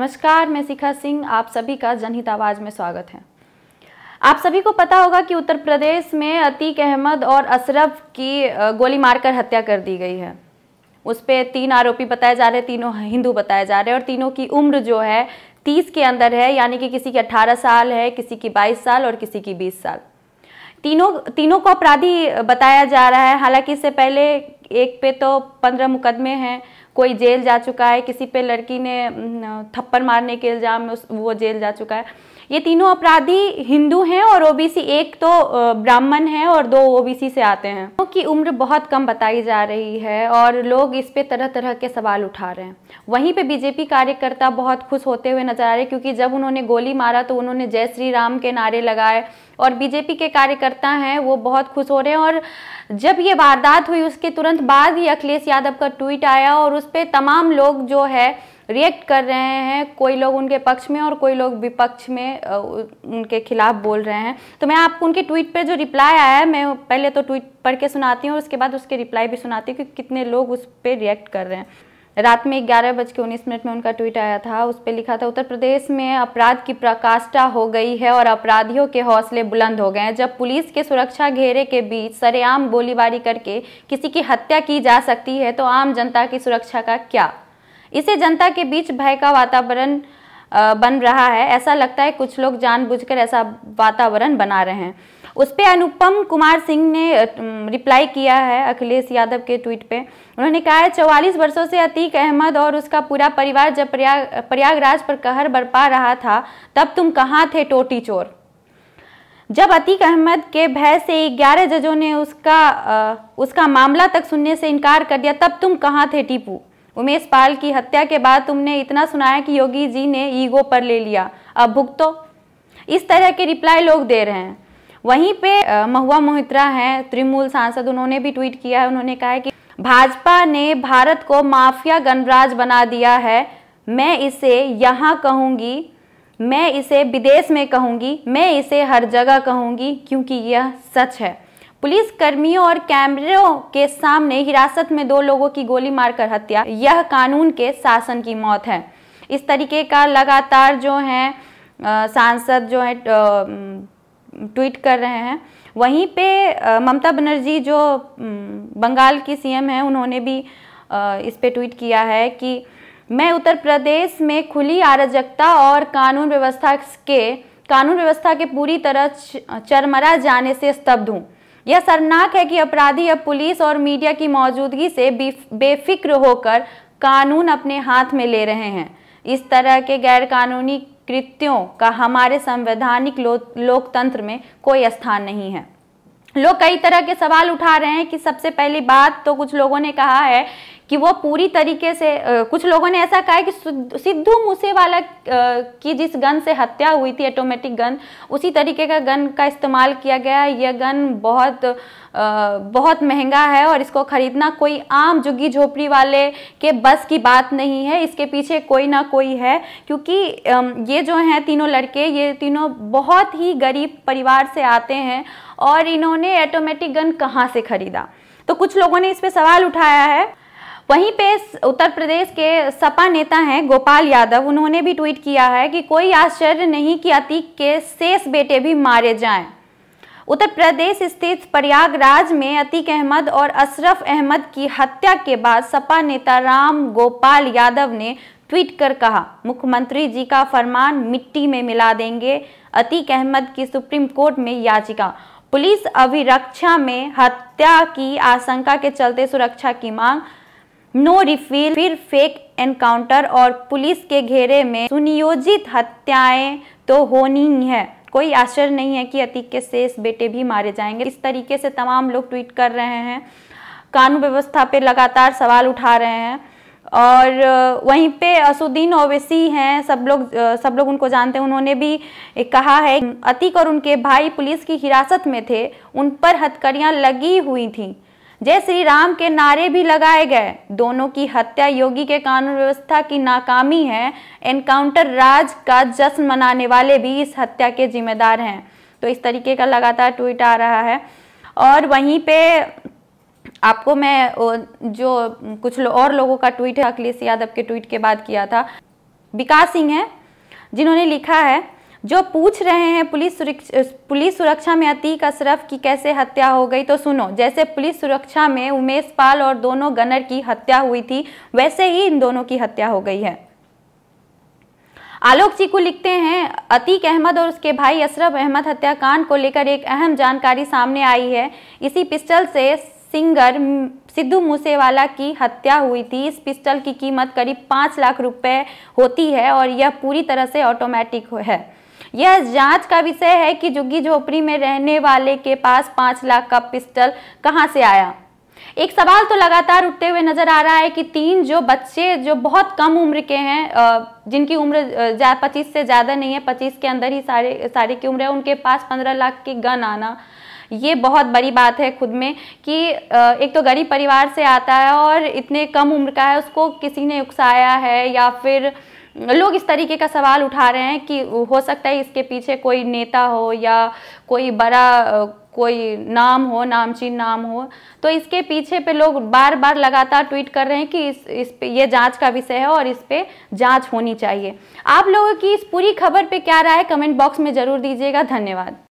नमस्कार मैं शिखा सिंह आप सभी का जनहित आवाज़ में स्वागत है आप सभी को पता होगा कि उत्तर प्रदेश में अतीक अहमद और अशरफ की गोली मारकर हत्या कर दी गई है उस पर तीन आरोपी बताए जा रहे तीनों हिंदू बताए जा रहे हैं और तीनों की उम्र जो है तीस के अंदर है यानी कि किसी की अट्ठारह साल है किसी की बाईस साल और किसी की बीस साल तीनों तीनों को अपराधी बताया जा रहा है हालांकि इससे पहले एक पे तो पंद्रह मुकदमे हैं कोई जेल जा चुका है किसी पे लड़की ने थप्पड़ मारने के इल्ज़ाम में वो जेल जा चुका है ये तीनों अपराधी हिंदू हैं और ओबीसी एक तो ब्राह्मण है और दो ओबीसी से आते हैं तो की उम्र बहुत कम बताई जा रही है और लोग इस पे तरह तरह के सवाल उठा रहे हैं वहीं पे बीजेपी कार्यकर्ता बहुत खुश होते हुए नजर आ रहे हैं क्योंकि जब उन्होंने गोली मारा तो उन्होंने जय श्री राम के नारे लगाए और बीजेपी के कार्यकर्ता हैं वो बहुत खुश हो रहे हैं और जब ये वारदात हुई उसके तुरंत बाद ही अखिलेश यादव का ट्वीट आया और उस पर तमाम लोग जो है रिएक्ट कर रहे हैं कोई लोग उनके पक्ष में और कोई लोग विपक्ष में उनके खिलाफ बोल रहे हैं तो मैं आपको उनके ट्वीट पर जो रिप्लाई आया है मैं पहले तो ट्वीट पढ़ के सुनाती हूँ और उसके बाद उसके रिप्लाई भी सुनाती हूँ कि कितने लोग उस पर रिएक्ट कर रहे हैं रात में ग्यारह बज के उन्नीस मिनट में उनका ट्वीट आया था उस पर लिखा था उत्तर प्रदेश में अपराध की प्रकाष्ठा हो गई है और अपराधियों के हौसले बुलंद हो गए हैं जब पुलिस के सुरक्षा घेरे के बीच सरेआम गोलीबारी करके किसी की हत्या की जा सकती है तो आम जनता की सुरक्षा का क्या इसे जनता के बीच भय का वातावरण बन रहा है ऐसा लगता है कुछ लोग जानबूझकर ऐसा वातावरण बना रहे हैं उस पर अनुपम कुमार सिंह ने रिप्लाई किया है अखिलेश यादव के ट्वीट पे उन्होंने कहा है चौवालीस वर्षों से अतीक अहमद और उसका पूरा परिवार जब प्रयाग प्रयागराज पर कहर बरपा रहा था तब तुम कहाँ थे टोटी चोर जब अतीक अहमद के भय से ग्यारह जजों ने उसका आ, उसका मामला तक सुनने से इनकार कर दिया तब तुम कहाँ थे टीपू उमेश पाल की हत्या के बाद तुमने इतना सुनाया कि योगी जी ने ईगो पर ले लिया अब भुगतो इस तरह के रिप्लाई लोग दे रहे हैं वहीं पे महुआ मोहित्रा हैं त्रिमूल सांसद उन्होंने भी ट्वीट किया है उन्होंने कहा है कि भाजपा ने भारत को माफिया गणराज बना दिया है मैं इसे यहाँ कहूँगी मैं इसे विदेश में कहूँगी मैं इसे हर जगह कहूँगी क्योंकि यह सच है पुलिस कर्मियों और कैमरों के सामने हिरासत में दो लोगों की गोली मारकर हत्या यह कानून के शासन की मौत है इस तरीके का लगातार जो है सांसद जो है ट्वीट कर रहे हैं वहीं पे ममता बनर्जी जो बंगाल की सीएम हैं उन्होंने भी इस पे ट्वीट किया है कि मैं उत्तर प्रदेश में खुली अराजकता और कानून व्यवस्था के कानून व्यवस्था के पूरी तरह चरमरा जाने से स्तब्ध हूँ यह शर्मनाक है कि अपराधी अब पुलिस और मीडिया की मौजूदगी से बेफिक्र होकर कानून अपने हाथ में ले रहे हैं इस तरह के गैरकानूनी कृत्यों का हमारे संवैधानिक लो, लोकतंत्र में कोई स्थान नहीं है लोग कई तरह के सवाल उठा रहे हैं कि सबसे पहली बात तो कुछ लोगों ने कहा है कि वो पूरी तरीके से कुछ लोगों ने ऐसा कहा है कि सिद्धू मूसेवाला की जिस गन से हत्या हुई थी ऑटोमेटिक गन उसी तरीके का गन का इस्तेमाल किया गया है यह गन बहुत बहुत महंगा है और इसको खरीदना कोई आम झुग्गी झोपड़ी वाले के बस की बात नहीं है इसके पीछे कोई ना कोई है क्योंकि ये जो हैं तीनों लड़के ये तीनों बहुत ही गरीब परिवार से आते हैं और इन्होंने ऑटोमेटिक गन कहाँ से खरीदा तो कुछ लोगों ने इस पर सवाल उठाया है वहीं पे उत्तर प्रदेश के सपा नेता हैं गोपाल यादव उन्होंने भी ट्वीट किया है कि कोई आश्चर्य नहीं कि अतीक के शेष बेटे भी मारे जाएं उत्तर प्रदेश स्थित प्रयागराज में अतीक अहमद और अशरफ अहमद की हत्या के बाद सपा नेता राम गोपाल यादव ने ट्वीट कर कहा मुख्यमंत्री जी का फरमान मिट्टी में मिला देंगे अतीक अहमद की सुप्रीम कोर्ट में याचिका पुलिस अभिरक्षा में हत्या की आशंका के चलते सुरक्षा की मांग नो रिफिल फिर फेक एनकाउंटर और पुलिस के घेरे में सुनियोजित हत्याएं तो होनी ही है कोई आश्चर्य नहीं है कि अतीक के शेष बेटे भी मारे जाएंगे इस तरीके से तमाम लोग ट्वीट कर रहे हैं कानून व्यवस्था पे लगातार सवाल उठा रहे हैं और वहीं पे असुद्दीन ओवैसी हैं सब लोग सब लोग उनको जानते हैं उन्होंने भी कहा है अतीक और उनके भाई पुलिस की हिरासत में थे उन पर हथकड़ियाँ लगी हुई थी जय श्री राम के नारे भी लगाए गए दोनों की हत्या योगी के कानून व्यवस्था की नाकामी है एनकाउंटर राज का जश्न मनाने वाले भी इस हत्या के जिम्मेदार हैं तो इस तरीके का लगातार ट्वीट आ रहा है और वहीं पे आपको मैं जो कुछ लो, और लोगों का ट्वीट है अखिलेश यादव के ट्वीट के बाद किया था विकास सिंह है जिन्होंने लिखा है जो पूछ रहे हैं पुलिस पुलिस सुरक्षा में अतीक अशरफ की कैसे हत्या हो गई तो सुनो जैसे पुलिस सुरक्षा में उमेश पाल और दोनों गनर की हत्या हुई थी वैसे ही इन दोनों की हत्या हो गई है आलोक चीकू लिखते हैं अतीक अहमद और उसके भाई अशरफ अहमद हत्याकांड को लेकर एक अहम जानकारी सामने आई है इसी पिस्टल से सिंगर सिद्धू मूसेवाला की हत्या हुई थी इस पिस्टल की कीमत करीब पाँच लाख रुपए होती है और यह पूरी तरह से ऑटोमेटिक है यह जांच का विषय है कि जुग्गी झोपड़ी में रहने वाले के पास पांच लाख का पिस्टल कहाँ से आया एक सवाल तो लगातार उठते हुए नजर आ रहा है कि तीन जो बच्चे जो बहुत कम उम्र के हैं जिनकी उम्र पच्चीस से ज़्यादा नहीं है पच्चीस के अंदर ही सारे सारे की उम्र है उनके पास पंद्रह लाख की गन आना ये बहुत बड़ी बात है खुद में कि एक तो गरीब परिवार से आता है और इतने कम उम्र का है उसको किसी ने उकसाया है या फिर लोग इस तरीके का सवाल उठा रहे हैं कि हो सकता है इसके पीछे कोई नेता हो या कोई बड़ा कोई नाम हो नामचीन नाम हो तो इसके पीछे पे लोग बार बार लगातार ट्वीट कर रहे हैं कि इस इस पे ये जांच का विषय है और इस पे जांच होनी चाहिए आप लोगों की इस पूरी खबर पे क्या राय कमेंट बॉक्स में ज़रूर दीजिएगा धन्यवाद